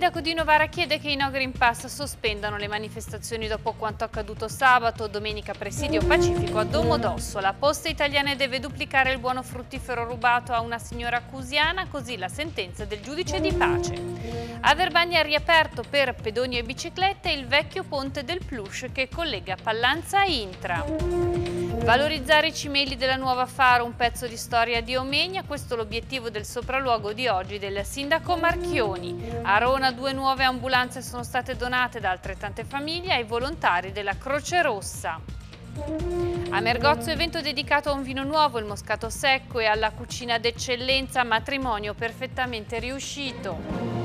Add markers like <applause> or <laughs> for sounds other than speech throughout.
sindaco di Novara chiede che i no Green Pass sospendano le manifestazioni dopo quanto accaduto sabato, domenica presidio pacifico a Domodossola. Poste Italiane deve duplicare il buono fruttifero rubato a una signora cusiana, così la sentenza del giudice di pace. A Verbagna è riaperto per pedoni e biciclette il vecchio ponte del Plush che collega Pallanza a Intra. Valorizzare i cimeli della nuova Faro, un pezzo di storia di Omegna, questo è l'obiettivo del sopralluogo di oggi del sindaco Marchioni. A Rona due nuove ambulanze sono state donate da altrettante famiglie ai volontari della Croce Rossa. A Mergozzo evento dedicato a un vino nuovo, il moscato secco e alla cucina d'eccellenza matrimonio perfettamente riuscito.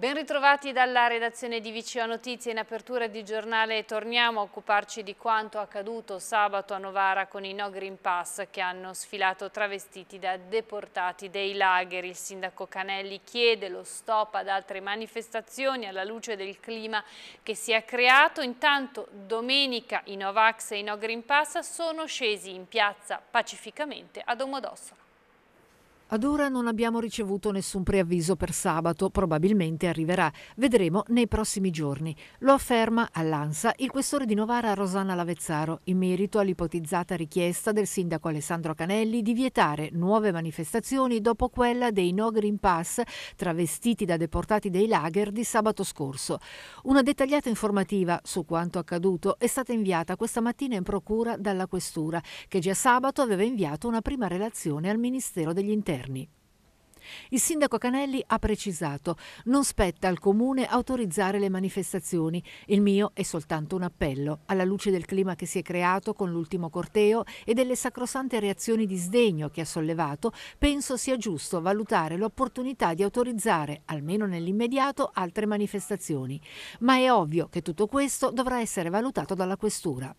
Ben ritrovati dalla redazione di Vicino Notizie. In apertura di giornale torniamo a occuparci di quanto accaduto sabato a Novara con i No Green Pass che hanno sfilato travestiti da deportati dei lager. Il sindaco Canelli chiede lo stop ad altre manifestazioni alla luce del clima che si è creato. Intanto domenica i Novax e i No Green Pass sono scesi in piazza pacificamente a Domodosso. Ad ora non abbiamo ricevuto nessun preavviso per sabato, probabilmente arriverà. Vedremo nei prossimi giorni. Lo afferma all'ANSA il questore di Novara Rosanna Lavezzaro in merito all'ipotizzata richiesta del sindaco Alessandro Canelli di vietare nuove manifestazioni dopo quella dei No Green Pass travestiti da deportati dei lager di sabato scorso. Una dettagliata informativa su quanto accaduto è stata inviata questa mattina in procura dalla questura che già sabato aveva inviato una prima relazione al Ministero degli Interni interni. Il sindaco Canelli ha precisato, non spetta al comune autorizzare le manifestazioni, il mio è soltanto un appello, alla luce del clima che si è creato con l'ultimo corteo e delle sacrosante reazioni di sdegno che ha sollevato, penso sia giusto valutare l'opportunità di autorizzare, almeno nell'immediato, altre manifestazioni. Ma è ovvio che tutto questo dovrà essere valutato dalla Questura.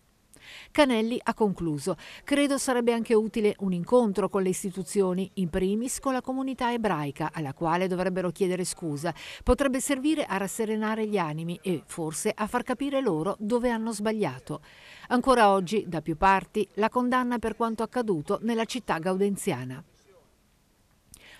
Canelli ha concluso. Credo sarebbe anche utile un incontro con le istituzioni, in primis con la comunità ebraica, alla quale dovrebbero chiedere scusa. Potrebbe servire a rasserenare gli animi e forse a far capire loro dove hanno sbagliato. Ancora oggi, da più parti, la condanna per quanto accaduto nella città gaudenziana.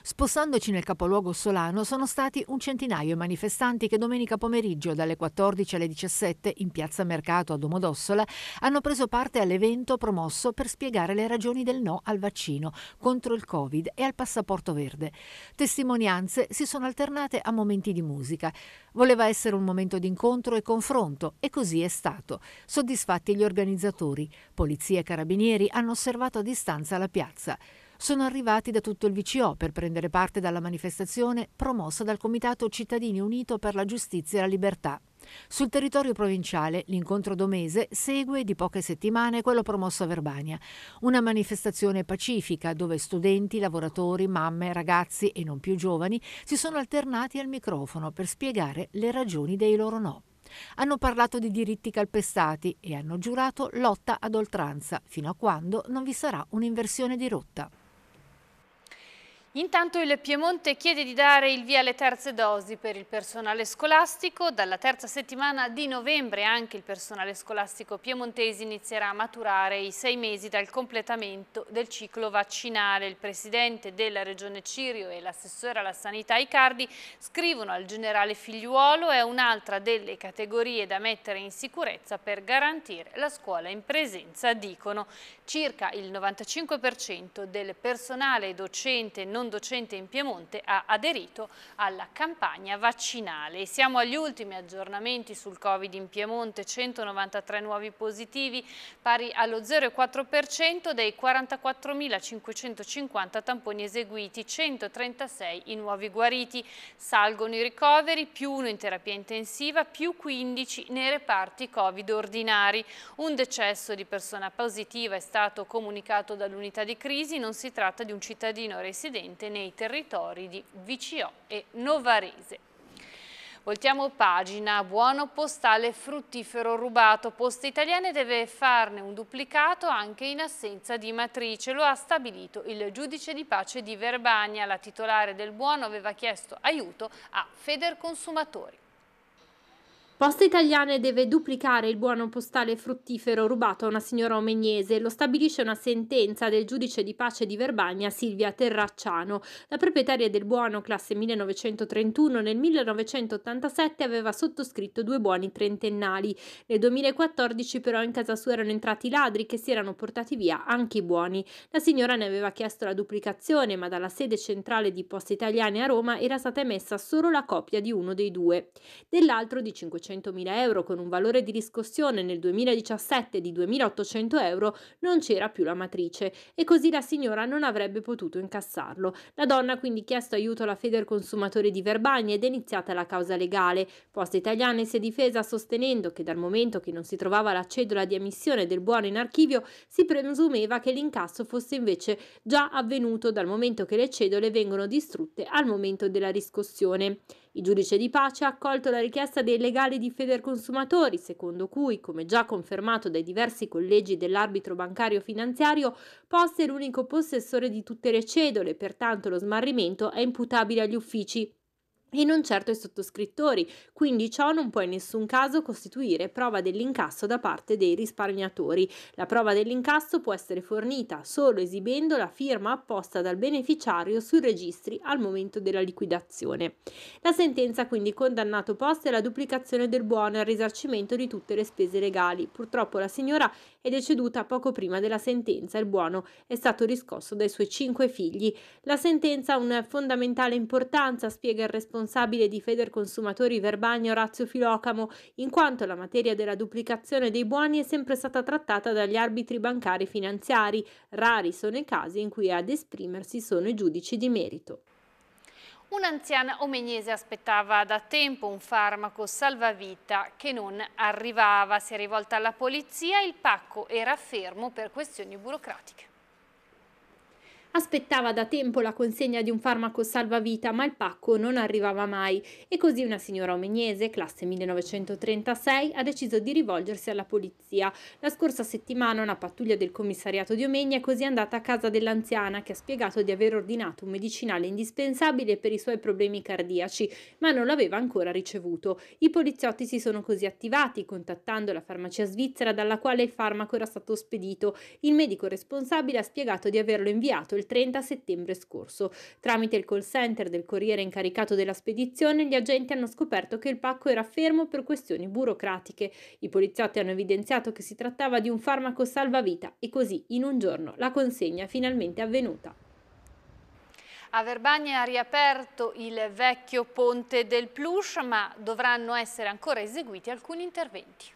Spostandoci nel capoluogo solano sono stati un centinaio i manifestanti che domenica pomeriggio dalle 14 alle 17 in piazza Mercato a Domodossola hanno preso parte all'evento promosso per spiegare le ragioni del no al vaccino contro il Covid e al passaporto verde. Testimonianze si sono alternate a momenti di musica. Voleva essere un momento di incontro e confronto e così è stato. Soddisfatti gli organizzatori. Polizia e carabinieri hanno osservato a distanza la piazza sono arrivati da tutto il VCO per prendere parte alla manifestazione promossa dal Comitato Cittadini Unito per la Giustizia e la Libertà. Sul territorio provinciale l'incontro domese segue di poche settimane quello promosso a Verbania, una manifestazione pacifica dove studenti, lavoratori, mamme, ragazzi e non più giovani si sono alternati al microfono per spiegare le ragioni dei loro no. Hanno parlato di diritti calpestati e hanno giurato lotta ad oltranza fino a quando non vi sarà un'inversione di rotta. Intanto il Piemonte chiede di dare il via alle terze dosi per il personale scolastico. Dalla terza settimana di novembre anche il personale scolastico piemontese inizierà a maturare i sei mesi dal completamento del ciclo vaccinale. Il presidente della Regione Cirio e l'assessore alla sanità Icardi scrivono al generale Figliuolo è un'altra delle categorie da mettere in sicurezza per garantire la scuola in presenza, dicono. Circa il 95% del personale docente non non docente in Piemonte ha aderito alla campagna vaccinale. Siamo agli ultimi aggiornamenti sul Covid in Piemonte, 193 nuovi positivi pari allo 0,4% dei 44.550 tamponi eseguiti, 136 i nuovi guariti. Salgono i ricoveri, più uno in terapia intensiva, più 15 nei reparti Covid ordinari. Un decesso di persona positiva è stato comunicato dall'unità di crisi, non si tratta di un cittadino residente presente nei territori di Vicio e Novarese. Voltiamo pagina, buono postale fruttifero rubato. Poste Italiane deve farne un duplicato anche in assenza di matrice, lo ha stabilito il giudice di pace di Verbania, La titolare del buono aveva chiesto aiuto a Federconsumatori. Poste Italiane deve duplicare il buono postale fruttifero rubato a una signora omegnese, lo stabilisce una sentenza del giudice di pace di Verbagna Silvia Terracciano. La proprietaria del buono classe 1931 nel 1987 aveva sottoscritto due buoni trentennali. Nel 2014 però in casa sua erano entrati ladri che si erano portati via anche i buoni. La signora ne aveva chiesto la duplicazione, ma dalla sede centrale di Poste Italiane a Roma era stata emessa solo la copia di uno dei due, dell'altro di 500 400.000 euro con un valore di riscossione nel 2017 di 2.800 euro, non c'era più la matrice e così la signora non avrebbe potuto incassarlo. La donna ha quindi chiesto aiuto alla Feder Consumatori di Verbagna ed è iniziata la causa legale. Poste Italiane si è difesa sostenendo che dal momento che non si trovava la cedola di emissione del buono in archivio si presumeva che l'incasso fosse invece già avvenuto dal momento che le cedole vengono distrutte al momento della riscossione. Il giudice di pace ha accolto la richiesta dei legali di Federconsumatori, secondo cui, come già confermato dai diversi collegi dell'arbitro bancario finanziario, Poste è l'unico possessore di tutte le cedole, pertanto lo smarrimento è imputabile agli uffici e non certo i sottoscrittori, quindi ciò non può in nessun caso costituire prova dell'incasso da parte dei risparmiatori. La prova dell'incasso può essere fornita solo esibendo la firma apposta dal beneficiario sui registri al momento della liquidazione. La sentenza ha quindi condannato Poste alla duplicazione del buono e al risarcimento di tutte le spese legali. Purtroppo la signora è deceduta poco prima della sentenza e il buono è stato riscosso dai suoi cinque figli. La sentenza ha una fondamentale importanza, spiega il responsabile responsabile di Consumatori Verbagno Orazio Filocamo, in quanto la materia della duplicazione dei buoni è sempre stata trattata dagli arbitri bancari finanziari. Rari sono i casi in cui ad esprimersi sono i giudici di merito. Un'anziana omegnese aspettava da tempo un farmaco salvavita che non arrivava. Si è rivolta alla polizia, il pacco era fermo per questioni burocratiche. Aspettava da tempo la consegna di un farmaco salvavita, ma il pacco non arrivava mai e così una signora omegnese, classe 1936, ha deciso di rivolgersi alla polizia. La scorsa settimana una pattuglia del commissariato di Omegna è così andata a casa dell'anziana che ha spiegato di aver ordinato un medicinale indispensabile per i suoi problemi cardiaci, ma non l'aveva ancora ricevuto. I poliziotti si sono così attivati, contattando la farmacia svizzera dalla quale il farmaco era stato spedito. Il medico responsabile ha spiegato di averlo inviato il il 30 settembre scorso. Tramite il call center del corriere incaricato della spedizione, gli agenti hanno scoperto che il pacco era fermo per questioni burocratiche. I poliziotti hanno evidenziato che si trattava di un farmaco salvavita e così in un giorno la consegna è finalmente avvenuta. A Verbania ha riaperto il vecchio ponte del Plush, ma dovranno essere ancora eseguiti alcuni interventi.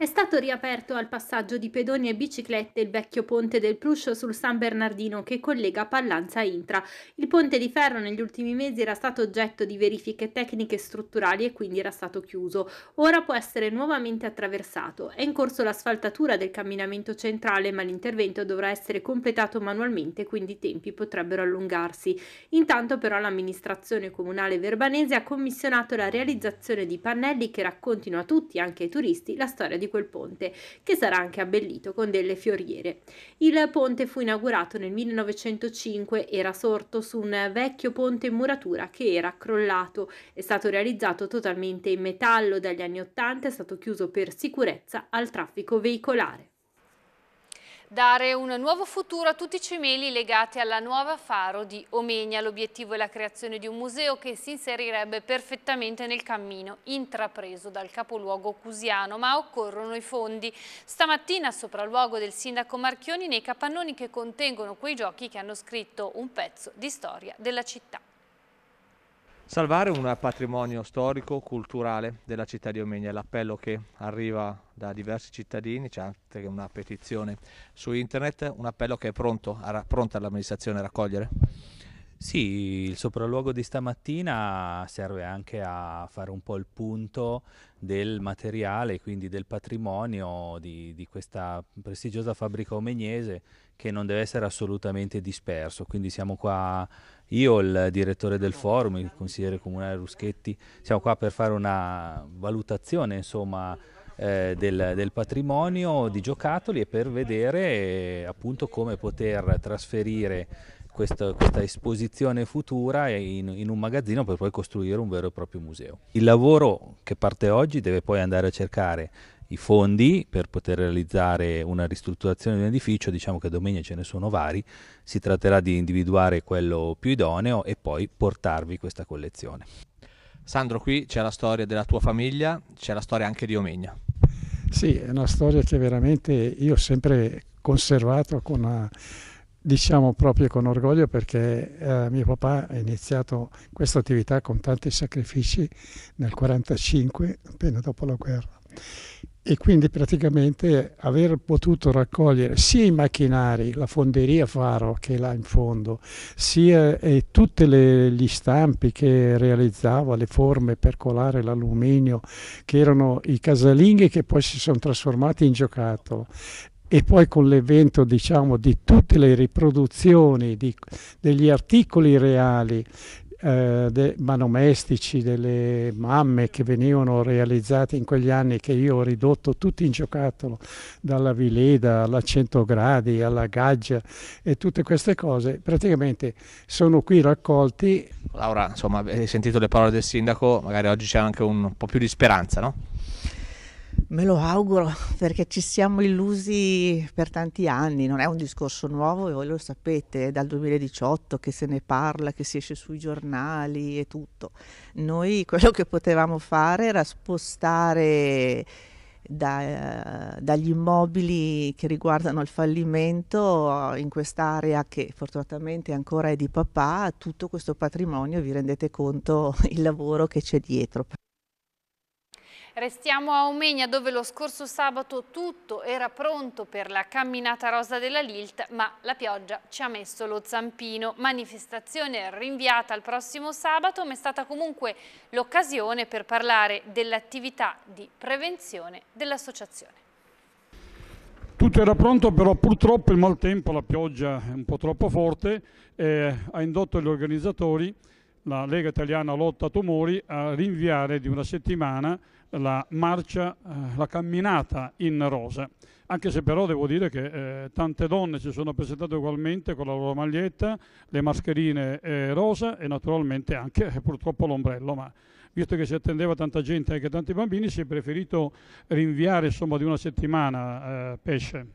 È stato riaperto al passaggio di pedoni e biciclette il vecchio ponte del Pruscio sul San Bernardino che collega Pallanza a Intra. Il ponte di ferro negli ultimi mesi era stato oggetto di verifiche tecniche e strutturali e quindi era stato chiuso. Ora può essere nuovamente attraversato. È in corso l'asfaltatura del camminamento centrale ma l'intervento dovrà essere completato manualmente quindi i tempi potrebbero allungarsi. Intanto però l'amministrazione comunale verbanese ha commissionato la realizzazione di pannelli che raccontino a tutti, anche ai turisti, la storia di quel ponte, che sarà anche abbellito con delle fioriere. Il ponte fu inaugurato nel 1905, era sorto su un vecchio ponte in muratura che era crollato, è stato realizzato totalmente in metallo dagli anni 80, è stato chiuso per sicurezza al traffico veicolare dare un nuovo futuro a tutti i cimeli legati alla nuova faro di Omegna. L'obiettivo è la creazione di un museo che si inserirebbe perfettamente nel cammino intrapreso dal capoluogo cusiano, ma occorrono i fondi. Stamattina sopralluogo del sindaco Marchioni nei capannoni che contengono quei giochi che hanno scritto un pezzo di storia della città. Salvare un patrimonio storico, culturale della città di Omegna è l'appello che arriva da diversi cittadini, c'è anche una petizione su internet, un appello che è pronto, pronta l'amministrazione a raccogliere. Sì, il sopralluogo di stamattina serve anche a fare un po' il punto del materiale, quindi del patrimonio di, di questa prestigiosa fabbrica omegnese che non deve essere assolutamente disperso. Quindi siamo qua, io, il direttore del forum, il consigliere comunale Ruschetti, siamo qua per fare una valutazione, insomma, eh, del, del, patrimonio di giocattoli e per vedere eh, appunto come poter trasferire questa, questa esposizione futura in, in, un magazzino per poi costruire un vero e proprio museo. Il lavoro che parte oggi deve poi andare a cercare i fondi per poter realizzare una ristrutturazione di un edificio, diciamo che domenica ce ne sono vari, si tratterà di individuare quello più idoneo e poi portarvi questa collezione. Sandro, qui c'è la storia della tua famiglia, c'è la storia anche di Omegna. Sì, è una storia che veramente io ho sempre conservato con una diciamo proprio con orgoglio perché eh, mio papà ha iniziato questa attività con tanti sacrifici nel 1945, appena dopo la guerra. E quindi praticamente aver potuto raccogliere sia i macchinari, la fonderia Faro che è là in fondo, sia eh, tutti gli stampi che realizzava, le forme per colare l'alluminio, che erano i casalinghi che poi si sono trasformati in giocattolo, e poi con l'evento diciamo, di tutte le riproduzioni di, degli articoli reali eh, de, manomestici delle mamme che venivano realizzate in quegli anni che io ho ridotto tutti in giocattolo dalla Vileda alla 100 gradi alla Gaggia e tutte queste cose praticamente sono qui raccolti Laura insomma hai sentito le parole del sindaco magari oggi c'è anche un po' più di speranza no? Me lo auguro <laughs> perché ci siamo illusi per tanti anni, non è un discorso nuovo e voi lo sapete, è dal 2018 che se ne parla, che si esce sui giornali e tutto. Noi <laughs> quello che potevamo fare era spostare da, eh, dagli immobili che riguardano il fallimento in quest'area che fortunatamente ancora è di papà, tutto questo patrimonio, vi rendete conto <laughs> il lavoro che c'è dietro. Restiamo a Omegna dove lo scorso sabato tutto era pronto per la camminata rosa della Lilt ma la pioggia ci ha messo lo zampino. Manifestazione rinviata al prossimo sabato ma è stata comunque l'occasione per parlare dell'attività di prevenzione dell'associazione. Tutto era pronto, però purtroppo il maltempo, la pioggia è un po' troppo forte, eh, ha indotto gli organizzatori, la Lega Italiana Lotta Tumori, a rinviare di una settimana la marcia, eh, la camminata in rosa. Anche se però devo dire che eh, tante donne si sono presentate ugualmente con la loro maglietta, le mascherine eh, rosa e naturalmente anche eh, purtroppo l'ombrello, ma visto che si attendeva tanta gente e anche tanti bambini si è preferito rinviare insomma, di una settimana eh, pesce.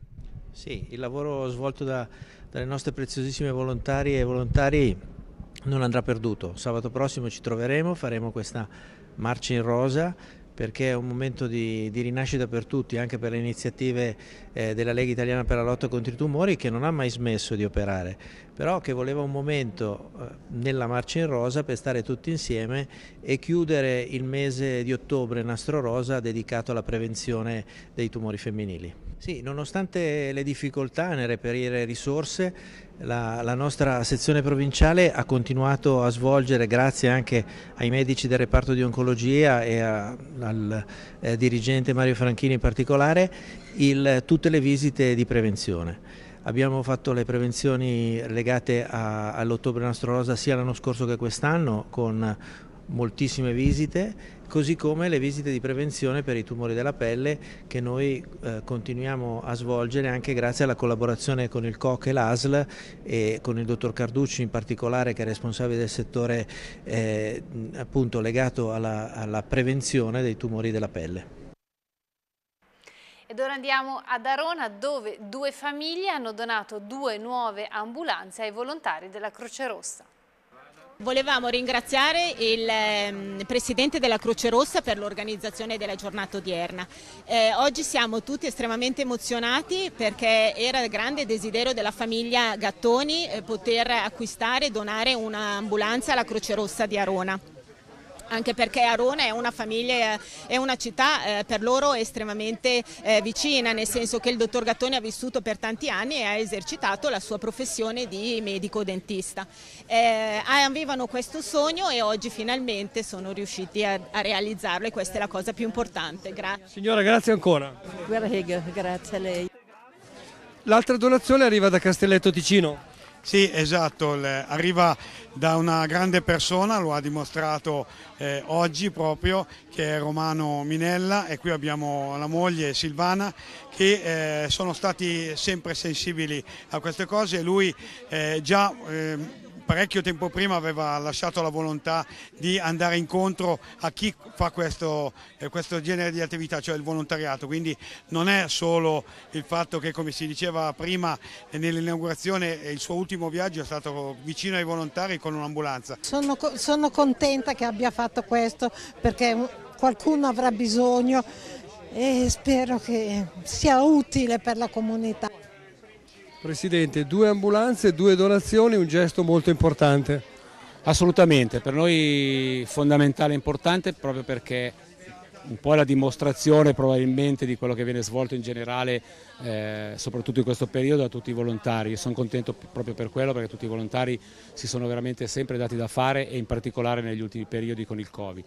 Sì, il lavoro svolto da, dalle nostre preziosissime volontarie e volontari non andrà perduto. Sabato prossimo ci troveremo, faremo questa marcia in rosa perché è un momento di, di, rinascita per tutti, anche per le iniziative eh, della Lega Italiana per la lotta contro i tumori che non ha mai smesso di operare, però che voleva un momento eh, nella marcia in rosa per stare tutti insieme e chiudere il mese di ottobre nastro rosa dedicato alla prevenzione dei tumori femminili. Sì, nonostante le difficoltà nel reperire risorse, la, la, nostra sezione provinciale ha continuato a svolgere, grazie anche ai medici del reparto di oncologia e a, al eh, dirigente Mario Franchini in particolare, il, tutte le visite di prevenzione. Abbiamo fatto le prevenzioni legate all'ottobre nastro rosa sia l'anno scorso che quest'anno con moltissime visite, così come le visite di prevenzione per i tumori della pelle che noi eh, continuiamo a svolgere anche grazie alla collaborazione con il COC e l'ASL e con il dottor Carducci in particolare che è responsabile del settore eh, appunto legato alla, alla prevenzione dei tumori della pelle. Ed ora andiamo ad Arona dove due famiglie hanno donato due nuove ambulanze ai volontari della Croce Rossa. Volevamo ringraziare il ehm, Presidente della Croce Rossa per l'organizzazione della giornata odierna. Eh, oggi siamo tutti estremamente emozionati perché era il grande desiderio della famiglia Gattoni eh, poter acquistare e donare un'ambulanza alla Croce Rossa di Arona anche perché Arona è una famiglia, è una città eh, per loro estremamente eh, vicina, nel senso che il dottor Gattoni ha vissuto per tanti anni e ha esercitato la sua professione di medico dentista. Eh, avevano questo sogno e oggi finalmente sono riusciti a, a, realizzarlo e questa è la cosa più importante. Gra Signora, grazie ancora. Grazie a lei. L'altra donazione arriva da Castelletto Ticino. Sì, esatto, arriva da una grande persona, lo ha dimostrato eh, oggi proprio, che è Romano Minella e qui abbiamo la moglie Silvana che eh, sono stati sempre sensibili a queste cose e lui eh, già ehm, parecchio tempo prima aveva lasciato la volontà di andare incontro a chi fa questo, eh, questo, genere di attività, cioè il volontariato, quindi non è solo il fatto che come si diceva prima eh, nell'inaugurazione eh, il suo ultimo viaggio è stato vicino ai volontari con un'ambulanza. Sono, sono contenta che abbia fatto questo perché qualcuno avrà bisogno e spero che sia utile per la comunità. Presidente, due ambulanze, due donazioni, un gesto molto importante. Assolutamente, per noi fondamentale e importante proprio perché un po' la dimostrazione probabilmente di quello che viene svolto in generale, eh, soprattutto in questo periodo, da tutti i volontari. Io sono contento proprio per quello perché tutti i volontari si sono veramente sempre dati da fare e in particolare negli ultimi periodi con il Covid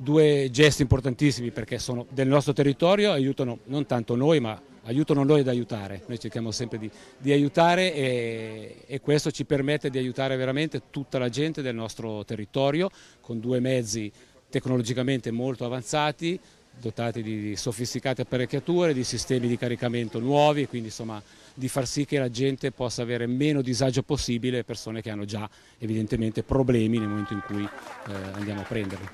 due gesti importantissimi perché sono del nostro territorio, aiutano non tanto noi ma aiutano noi ad aiutare, noi cerchiamo sempre di, di aiutare e, e, questo ci permette di aiutare veramente tutta la gente del nostro territorio con due mezzi tecnologicamente molto avanzati, dotati di, di sofisticate apparecchiature, di sistemi di caricamento nuovi, quindi insomma di far sì che la gente possa avere meno disagio possibile, persone che hanno già evidentemente problemi nel momento in cui eh, andiamo a prenderli.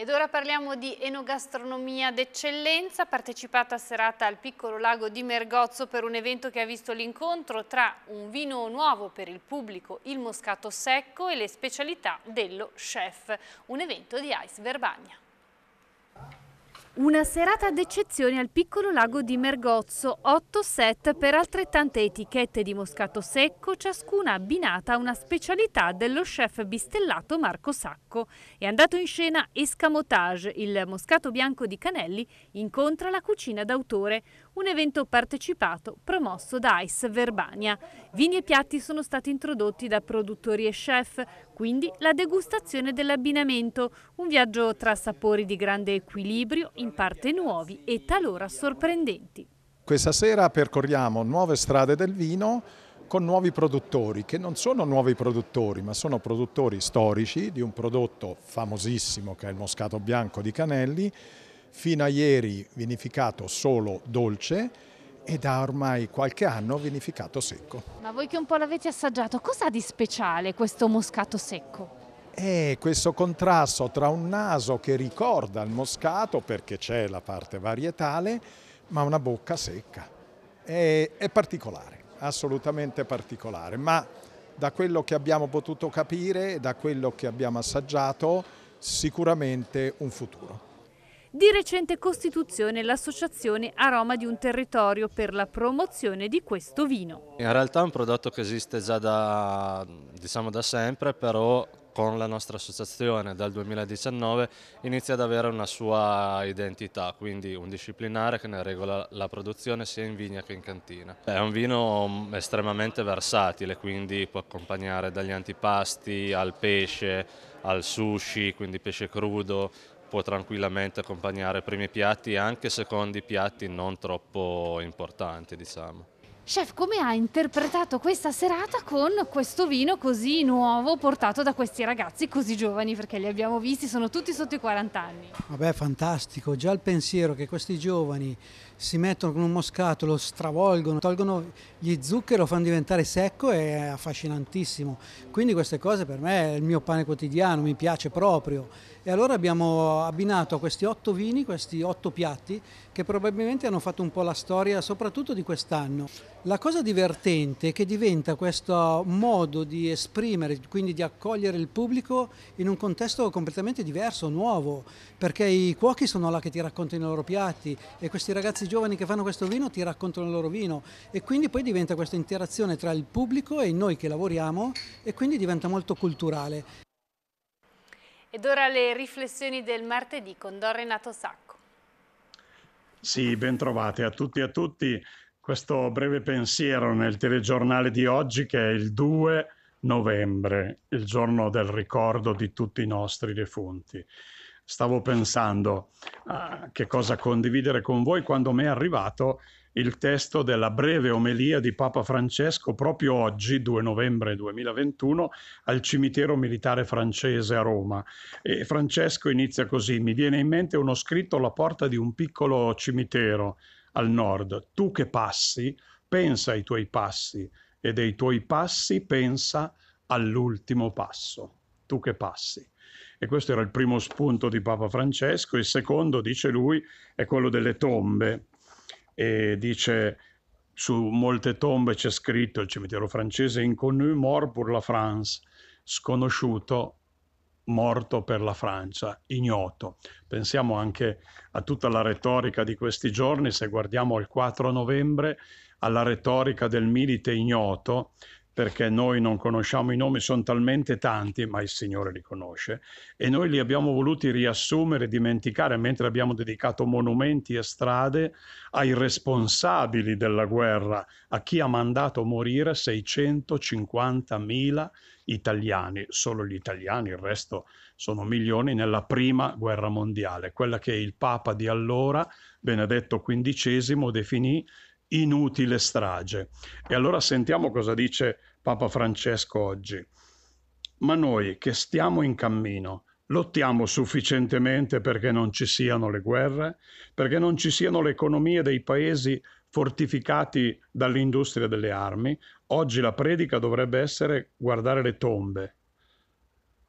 Ed ora parliamo di enogastronomia d'eccellenza, partecipata a serata al piccolo lago di Mergozzo per un evento che ha visto l'incontro tra un vino nuovo per il pubblico, il moscato secco e le specialità dello chef, un evento di Ice Verbagna. Una serata d'eccezione al piccolo lago di Mergozzo, 8 set per altrettante etichette di moscato secco, ciascuna abbinata a una specialità dello chef bistellato Marco Sacco. È andato in scena Escamotage, il moscato bianco di Canelli incontra la cucina d'autore, un evento partecipato promosso da Ice Verbania. Vini e piatti sono stati introdotti da produttori e chef, quindi la degustazione dell'abbinamento, un viaggio tra sapori di grande equilibrio, in parte nuovi e talora sorprendenti. Questa sera percorriamo nuove strade del vino con nuovi produttori, che non sono nuovi produttori, ma sono produttori storici di un prodotto famosissimo che è il Moscato Bianco di Canelli, fino a ieri vinificato solo dolce e da ormai qualche anno vinificato secco. Ma voi che un po' l'avete assaggiato, cosa ha di speciale questo moscato secco? È questo contrasto tra un naso che ricorda il moscato perché c'è la parte varietale, ma una bocca secca. È, è particolare, assolutamente particolare, ma da quello che abbiamo potuto capire, da quello che abbiamo assaggiato, sicuramente un futuro. Di recente costituzione l'associazione Aroma di un territorio per la promozione di questo vino. In realtà è un prodotto che esiste già da, diciamo, da sempre, però con la nostra associazione dal 2019 inizia ad avere una sua identità, quindi un disciplinare che ne regola la produzione sia in vigna che in cantina. È un vino estremamente versatile, quindi può accompagnare dagli antipasti al pesce, al sushi, quindi pesce crudo, può tranquillamente accompagnare primi piatti e anche secondi piatti non troppo importanti diciamo. Chef, come ha interpretato questa serata con questo vino così nuovo portato da questi ragazzi così giovani? Perché li abbiamo visti, sono tutti sotto i 40 anni. Vabbè, fantastico. Già il pensiero che questi giovani si mettono con un moscato, lo stravolgono, tolgono gli zuccheri, lo fanno diventare secco è affascinantissimo. Quindi queste cose per me è il mio pane quotidiano, mi piace proprio. E allora abbiamo abbinato a questi otto vini, questi otto piatti che probabilmente hanno fatto un po' la storia soprattutto di quest'anno. La cosa divertente è che diventa questo modo di esprimere, quindi di accogliere il pubblico in un contesto completamente diverso, nuovo, perché i cuochi sono là che ti raccontano i loro piatti e questi ragazzi giovani che fanno questo vino ti raccontano il loro vino e quindi poi diventa questa interazione tra il pubblico e noi che lavoriamo e quindi diventa molto culturale. Ed ora le riflessioni del martedì con Don Renato Sacco. Sì, ben trovate a tutti e a tutti questo breve pensiero nel telegiornale di oggi che è il 2 novembre, il giorno del ricordo di tutti i nostri defunti. Stavo pensando a ah, che cosa condividere con voi quando mi è arrivato il testo della breve omelia di Papa Francesco proprio oggi, 2 novembre 2021, al cimitero militare francese a Roma. E Francesco inizia così, mi viene in mente uno scritto alla porta di un piccolo cimitero al nord. Tu che passi, pensa ai tuoi passi e dei tuoi passi pensa all'ultimo passo. Tu che passi. E questo era il primo spunto di Papa Francesco. Il secondo, dice lui, è quello delle tombe. E dice su molte tombe c'è scritto il cimitero francese inconnu mort pour la France, sconosciuto morto per la Francia, ignoto. Pensiamo anche a tutta la retorica di questi giorni, se guardiamo al 4 novembre, alla retorica del milite ignoto perché noi non conosciamo i nomi, sono talmente tanti, ma il Signore li conosce, e noi li abbiamo voluti riassumere, dimenticare, mentre abbiamo dedicato monumenti e strade ai responsabili della guerra, a chi ha mandato morire 650.000 italiani, solo gli italiani, il resto sono milioni, nella prima guerra mondiale, quella che il Papa di allora, Benedetto XV, definì inutile strage. E allora sentiamo cosa dice Papa Francesco oggi. Ma noi che stiamo in cammino, lottiamo sufficientemente perché non ci siano le guerre, perché non ci siano le economie dei paesi fortificati dall'industria delle armi. Oggi la predica dovrebbe essere guardare le tombe.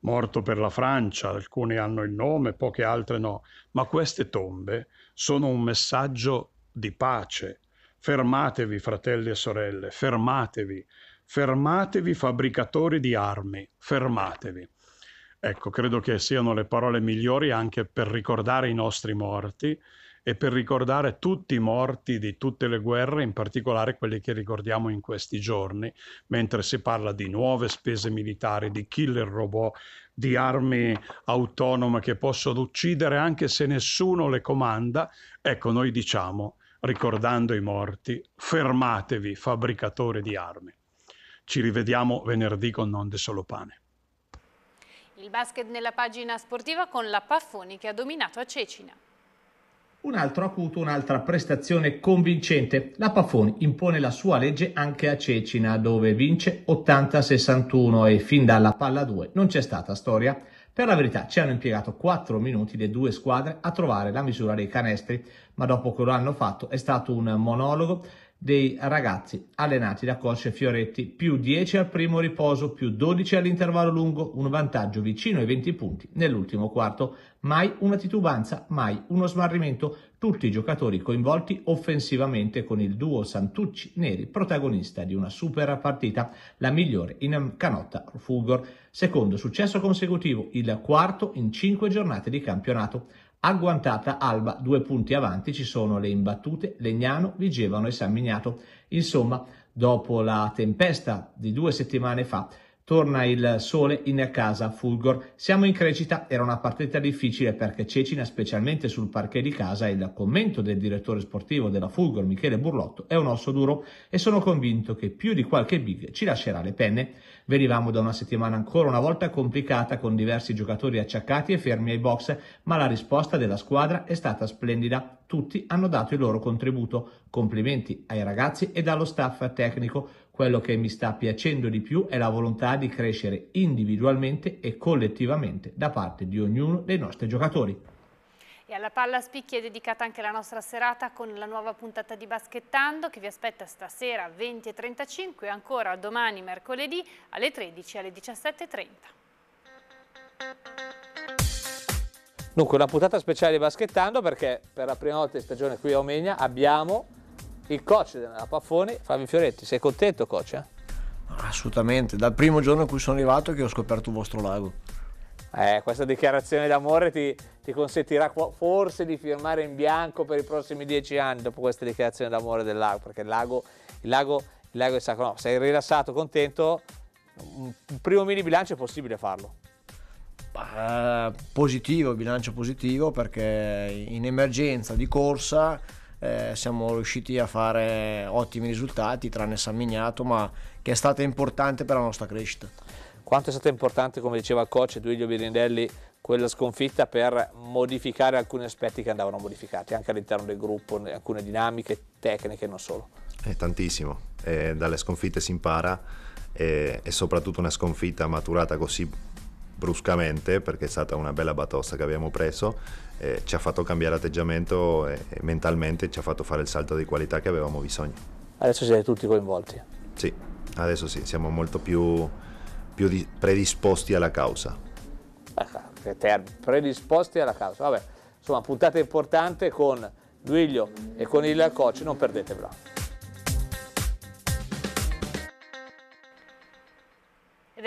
Morto per la Francia, alcune hanno il nome, poche altre no, ma queste tombe sono un messaggio di pace, Fermatevi, fratelli e sorelle, fermatevi. Fermatevi, fabbricatori di armi, fermatevi. Ecco, credo che siano le parole migliori anche per ricordare i nostri morti e per ricordare tutti i morti di tutte le guerre, in particolare quelli che ricordiamo in questi giorni, mentre si parla di nuove spese militari, di killer robot, di armi autonome che possono uccidere anche se nessuno le comanda. Ecco, noi diciamo ricordando i morti, fermatevi, fabbricatore di armi. Ci rivediamo venerdì con Non de Solo Pane. Il basket nella pagina sportiva con la Paffoni che ha dominato a Cecina. Un altro acuto, un'altra prestazione convincente. La Paffoni impone la sua legge anche a Cecina, dove vince 80-61 e fin dalla palla 2 non c'è stata storia. Per la verità ci hanno impiegato 4 minuti le due squadre a trovare la misura dei canestri, ma dopo che lo hanno fatto è stato un monologo dei ragazzi allenati da coach Fioretti, più 10 al primo riposo, più 12 all'intervallo lungo, un vantaggio vicino ai 20 punti nell'ultimo quarto, mai una titubanza, mai uno smarrimento, tutti i giocatori coinvolti offensivamente con il duo Santucci Neri, protagonista di una super partita, la migliore in canotta Fulgor, secondo successo consecutivo, il quarto in 5 giornate di campionato. Agguantata Alba, due punti avanti ci sono le imbattute Legnano, Vigevano e San Miniato. Insomma, dopo la tempesta di due settimane fa, Torna il sole in casa Fulgor. Siamo in crescita, era una partita difficile perché Cecina, specialmente sul parquet di casa, e il commento del direttore sportivo della Fulgor, Michele Burlotto, è un osso duro e sono convinto che più di qualche big ci lascerà le penne. Venivamo da una settimana ancora una volta complicata con diversi giocatori acciaccati e fermi ai box, ma la risposta della squadra è stata splendida. Tutti hanno dato il loro contributo. Complimenti ai ragazzi e allo staff tecnico quello che mi sta piacendo di più è la volontà di crescere individualmente e collettivamente da parte di ognuno dei nostri giocatori. E alla palla spicchi è dedicata anche la nostra serata con la nuova puntata di Baschettando che vi aspetta stasera alle 20.35 e ancora domani mercoledì alle 13 alle 17.30. Dunque una puntata speciale di Baschettando perché per la prima volta in stagione qui a Omegna abbiamo il coach della Paffoni, Fabio Fioretti. Sei contento, coach? Eh? Assolutamente, dal primo giorno in cui sono arrivato che ho scoperto il vostro lago. Eh, questa dichiarazione d'amore ti, ti, consentirà forse di firmare in bianco per i prossimi dieci anni dopo questa dichiarazione d'amore del lago, perché il lago, il lago, il lago è sacro. No, sei rilassato, contento, un primo mini bilancio è possibile farlo. Eh, positivo, bilancio positivo perché in emergenza di corsa eh, siamo riusciti a fare ottimi risultati, tranne San Mignato, ma che è stata importante per la nostra crescita. Quanto è stata importante, come diceva il coach Duilio Birindelli, quella sconfitta per modificare alcuni aspetti che andavano modificati, anche all'interno del gruppo, alcune dinamiche tecniche e non solo? È eh, tantissimo, eh, dalle sconfitte si impara e, eh, e soprattutto una sconfitta maturata così bruscamente perché è stata una bella batosta che abbiamo preso, eh, ci ha fatto cambiare atteggiamento e, e, mentalmente ci ha fatto fare il salto di qualità che avevamo bisogno. Adesso siete tutti coinvolti? Sì, adesso sì, siamo molto più, più di, predisposti alla causa. Ah, predisposti alla causa, vabbè, insomma puntata importante con Duilio e con il coach, non perdetevela.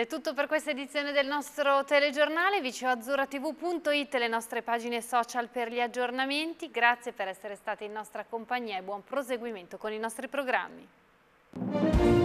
è tutto per questa edizione del nostro telegiornale, viceoazzurratv.it le nostre pagine social per gli aggiornamenti. Grazie per essere state in nostra compagnia e buon proseguimento con i nostri programmi.